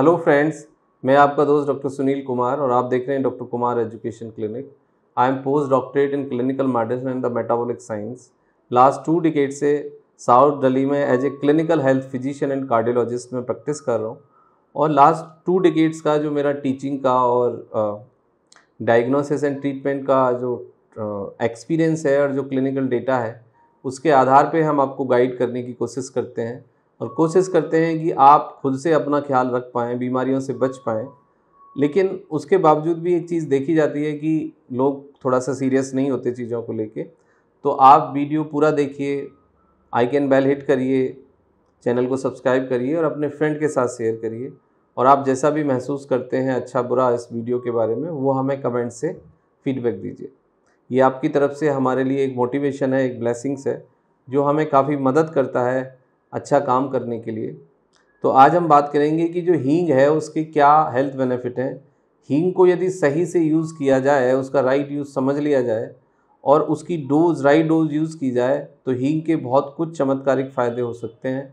hello friends मैं आपका दोस्त डॉक्टर सुनील कुमार और आप देख रहे हैं doctor Kumar education clinic I am post doctorate in clinical medicine and the metabolic science last two decade से साउथ दिल्ली में as a clinical health physician and cardiologist में प्रैक्टिस कर रहा हूँ और लास्ट टू डिकेट्स का जो मेरा टीचिंग का और डायग्नोसिस एंड ट्रीटमेंट का जो एक्सपीरियंस है और जो क्लिनिकल डेटा है उसके आधार पे हम आपको गाइड करने की कोशिश करते हैं और कोशिश करते हैं कि आप खुद से अपना ख्याल रख पाएँ बीमारियों से बच पाएँ लेकिन उसके बावजूद भी एक चीज़ देखी जाती है कि लोग थोड़ा सा सीरियस नहीं होते चीज़ों को लेके तो आप वीडियो पूरा देखिए आई कैन बेल हिट करिए चैनल को सब्सक्राइब करिए और अपने फ्रेंड के साथ शेयर करिए और आप जैसा भी महसूस करते हैं अच्छा बुरा इस वीडियो के बारे में वो हमें कमेंट से फीडबैक दीजिए ये आपकी तरफ से हमारे लिए एक मोटिवेशन है एक ब्लेसिंग्स है जो हमें काफ़ी मदद करता है अच्छा काम करने के लिए तो आज हम बात करेंगे कि जो हींग है उसके क्या हेल्थ बेनिफिट हैं हींग को यदि सही से यूज़ किया जाए उसका राइट यूज़ समझ लिया जाए और उसकी डोज राइट डोज यूज़ की जाए तो हींग के बहुत कुछ चमत्कारिक फ़ायदे हो सकते हैं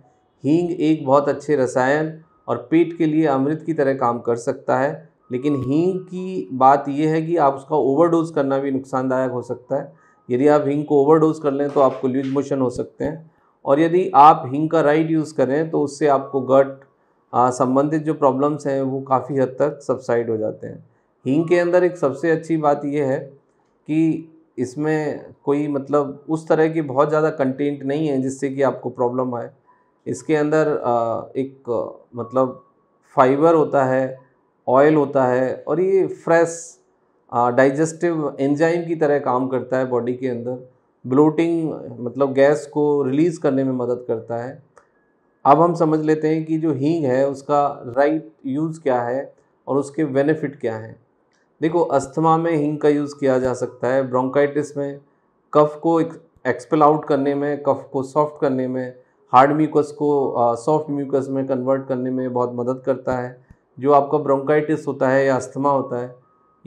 हींग एक बहुत अच्छे रसायन और पेट के लिए अमृत की तरह काम कर सकता है लेकिन हींग की बात यह है कि आप उसका ओवरडोज करना भी नुकसानदायक हो सकता है यदि आप हींग को ओवरडोज कर लें तो आपको लूज मोशन हो सकते हैं और यदि आप हिंग का राइट यूज़ करें तो उससे आपको गट संबंधित जो प्रॉब्लम्स हैं वो काफ़ी हद तक सबसाइड हो जाते हैं हींग के अंदर एक सबसे अच्छी बात यह है कि इसमें कोई मतलब उस तरह की बहुत ज़्यादा कंटेंट नहीं है जिससे कि आपको प्रॉब्लम आए इसके अंदर एक मतलब फाइबर होता है ऑयल होता है और ये फ्रेश डाइजेस्टिव एंजाइम की तरह काम करता है बॉडी के अंदर ब्लोटिंग मतलब गैस को रिलीज़ करने में मदद करता है अब हम समझ लेते हैं कि जो हींग है उसका राइट यूज़ क्या है और उसके बेनिफिट क्या हैं देखो अस्थमा में हींग का यूज़ किया जा सकता है ब्रोंकाइटिस में कफ़ को एक्सपेल आउट करने में कफ़ को सॉफ्ट करने में हार्ड म्यूकस को सॉफ्ट म्यूकस में कन्वर्ट करने में बहुत मदद करता है जो आपका ब्रोंकाइटिस होता है या अस्थमा होता है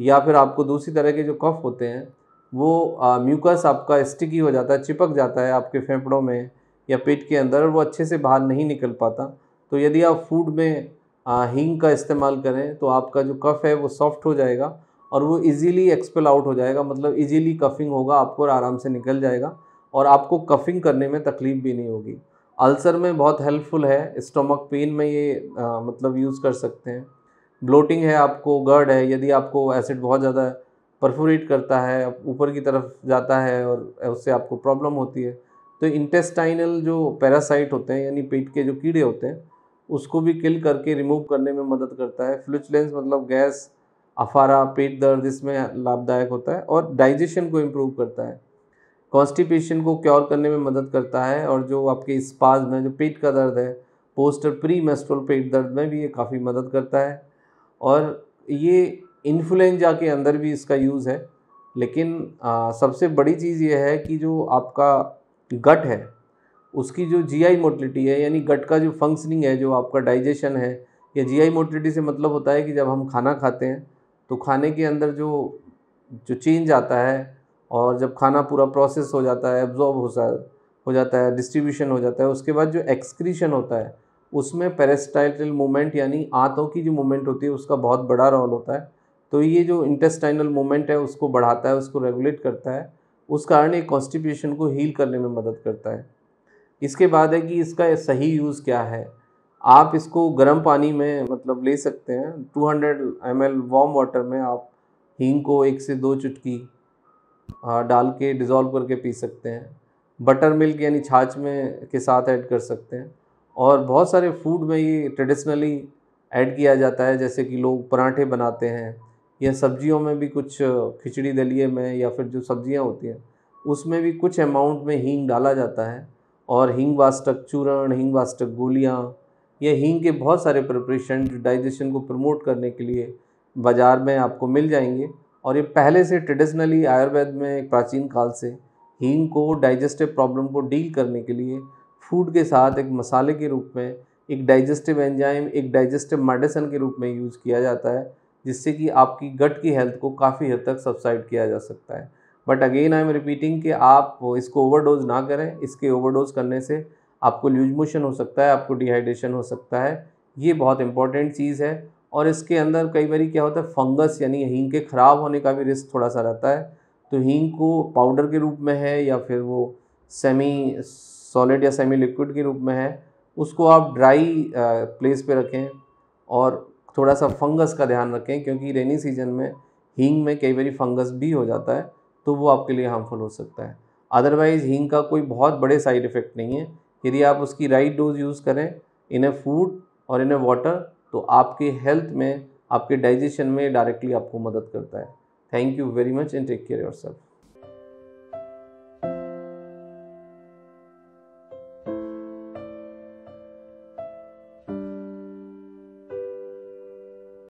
या फिर आपको दूसरी तरह के जो कफ़ होते हैं वो म्यूकस आपका स्टिकी हो जाता है चिपक जाता है आपके फेफड़ों में या पेट के अंदर वो अच्छे से बाहर नहीं निकल पाता तो यदि आप फूड में आ, हींग का इस्तेमाल करें तो आपका जो कफ़ है वो सॉफ्ट हो जाएगा और वो इजीली एक्सपेल आउट हो जाएगा मतलब इजीली कफिंग होगा आपको आराम से निकल जाएगा और आपको कफिंग करने में तकलीफ़ भी नहीं होगी अल्सर में बहुत हेल्पफुल है स्टोमक पेन में ये आ, मतलब यूज़ कर सकते हैं ब्लोटिंग है आपको गर्ड है यदि आपको एसिड बहुत ज़्यादा परफोरेट करता है ऊपर की तरफ जाता है और उससे आपको प्रॉब्लम होती है तो इंटेस्टाइनल जो पैरासाइट होते हैं यानी पेट के जो कीड़े होते हैं उसको भी किल करके रिमूव करने में मदद करता है फ्लूचलेंस मतलब गैस अफारा पेट दर्द इसमें लाभदायक होता है और डाइजेशन को इम्प्रूव करता है कॉन्स्टिपेशन को क्योर करने में मदद करता है और जो आपके स्पाज में जो पेट का दर्द है पोस्टर प्री मेस्ट्रोल पेट दर्द में भी ये काफ़ी मदद करता है और ये इन्फ्लुएंजा के अंदर भी इसका यूज़ है लेकिन आ, सबसे बड़ी चीज़ यह है कि जो आपका गट है उसकी जो जीआई मोटिलिटी है यानी गट का जो फंक्शनिंग है जो आपका डाइजेशन है या जीआई मोटिलिटी से मतलब होता है कि जब हम खाना खाते हैं तो खाने के अंदर जो जो चेंज आता है और जब खाना पूरा प्रोसेस हो जाता है एब्जॉर्ब हो सा हो जाता है डिस्ट्रीब्यूशन हो जाता है उसके बाद जो एक्सक्रीशन होता है उसमें पेरेस्टाइटल मूवमेंट यानी आंतों की जो मूवमेंट होती है उसका बहुत बड़ा रोल होता है तो ये जो इंटेस्टाइनल मोमेंट है उसको बढ़ाता है उसको रेगुलेट करता है उस कारण ये कॉन्स्टिपेशन को हील करने में मदद करता है इसके बाद है कि इसका सही यूज़ क्या है आप इसको गर्म पानी में मतलब ले सकते हैं 200 एल वार्म वाटर में आप हींग को एक से दो चुटकी डाल के डिज़ोल्व करके पी सकते हैं बटर मिल्क यानी छाछ में के साथ ऐड कर सकते हैं और बहुत सारे फूड में ये ट्रेडिशनली ऐड किया जाता है जैसे कि लोग पराठे बनाते हैं या सब्जियों में भी कुछ खिचड़ी दलिए में या फिर जो सब्जियां होती हैं उसमें भी कुछ अमाउंट में हींग डाला जाता है और हींग वास्तक चूरण हींग वास्तक गोलियाँ या हींग के बहुत सारे प्रिपरेशन जो डाइजेशन को प्रमोट करने के लिए बाज़ार में आपको मिल जाएंगे और ये पहले से ट्रेडिशनली आयुर्वेद में प्राचीन काल से हींग को डाइजेस्टिव प्रॉब्लम को डील करने के लिए फूड के साथ एक मसाले के रूप में एक डाइजेस्टिव एंजाइम एक डाइजेस्टिव मेडिसन के रूप में यूज़ किया जाता है जिससे कि आपकी गट की हेल्थ को काफ़ी हद तक सब्साइड किया जा सकता है but again I am repeating कि आप इसको ओवरडोज ना करें इसके ओवरडोज करने से आपको लूज मोशन हो सकता है आपको डिहाइड्रेशन हो सकता है ये बहुत इंपॉर्टेंट चीज़ है और इसके अंदर कई बार क्या होता है फंगस यानी हींग के ख़राब होने का भी रिस्क थोड़ा सा रहता है तो हींग को पाउडर के रूप में है या फिर वो सेमी सॉलिड या सेमी लिक्विड के रूप में है उसको आप ड्राई प्लेस पे रखें और थोड़ा सा फंगस का ध्यान रखें क्योंकि रेनी सीजन में हींग में कई बार फंगस भी हो जाता है तो वो आपके लिए हार्मफुल हो सकता है अदरवाइज़ हींग का कोई बहुत बड़े साइड इफ़ेक्ट नहीं है यदि आप उसकी राइट डोज यूज़ करें इन ए फूड और इन ए वाटर तो आपके हेल्थ में आपके डाइजेशन में डायरेक्टली आपको मदद करता है thank you very much and take care your self